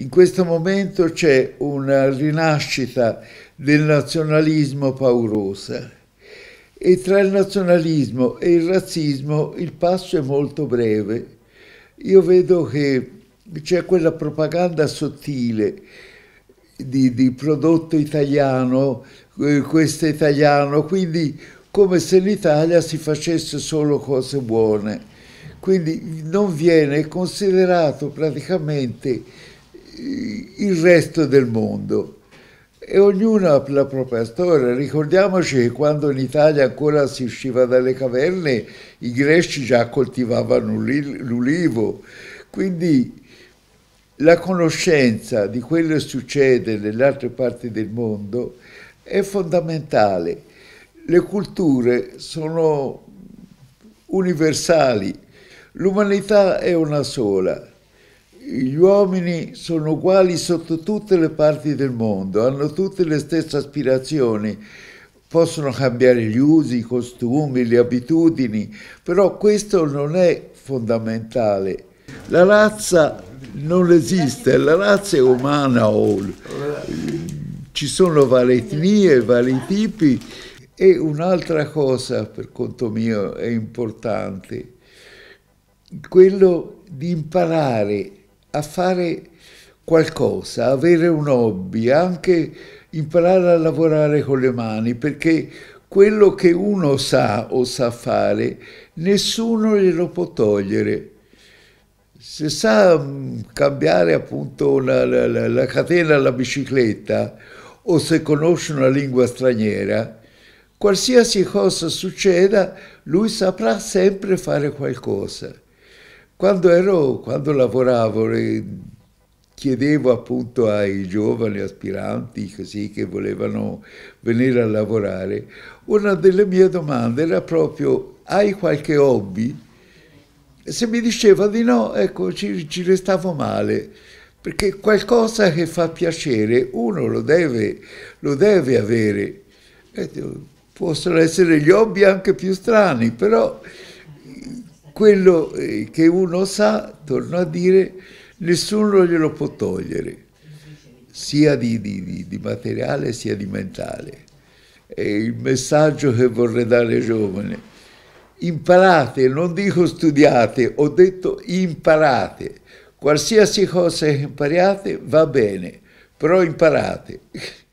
In questo momento c'è una rinascita del nazionalismo paurosa e tra il nazionalismo e il razzismo il passo è molto breve. Io vedo che c'è quella propaganda sottile di, di, prodotto italiano, eh, questo italiano, quindi come se in Italia si facesse solo cose buone. Quindi non viene considerato praticamente il resto del mondo. E ognuno ha la propria storia. Ricordiamoci che quando in Italia ancora si usciva dalle caverne, i greci già coltivavano l'ulivo. Quindi la conoscenza di quello che succede nelle altre parti del mondo è fondamentale. Le culture sono universali, l'umanità è una sola gli uomini sono uguali sotto tutte le parti del mondo, hanno tutte le stesse aspirazioni, possono cambiare gli usi, i costumi, le abitudini, però questo non è fondamentale. La razza non esiste, la razza è umana, ci sono varie etnie, vari tipi e un'altra cosa per conto mio è importante, quello di imparare a fare qualcosa, avere un hobby, anche imparare a lavorare con le mani, perché quello che uno sa o sa fare, nessuno glielo può togliere. Se sa mm, cambiare appunto la, la, la catena alla bicicletta o se conosce una lingua straniera, qualsiasi cosa succeda, lui saprà sempre fare qualcosa. Quando, ero, quando lavoravo chiedevo appunto ai giovani aspiranti così, che volevano venire a lavorare, una delle mie domande era proprio hai qualche hobby? E Se mi diceva di no, ecco, ci, ci restavo male, perché qualcosa che fa piacere uno lo deve, lo deve avere. Possono essere gli hobby anche più strani, però quello eh, che uno sa, torno a dire, nessuno glielo può togliere, sia di, di, di materiale sia di mentale. E il messaggio che vorrei dare ai giovani, imparate, non dico studiate, ho detto imparate, qualsiasi cosa che impariate va bene, però imparate.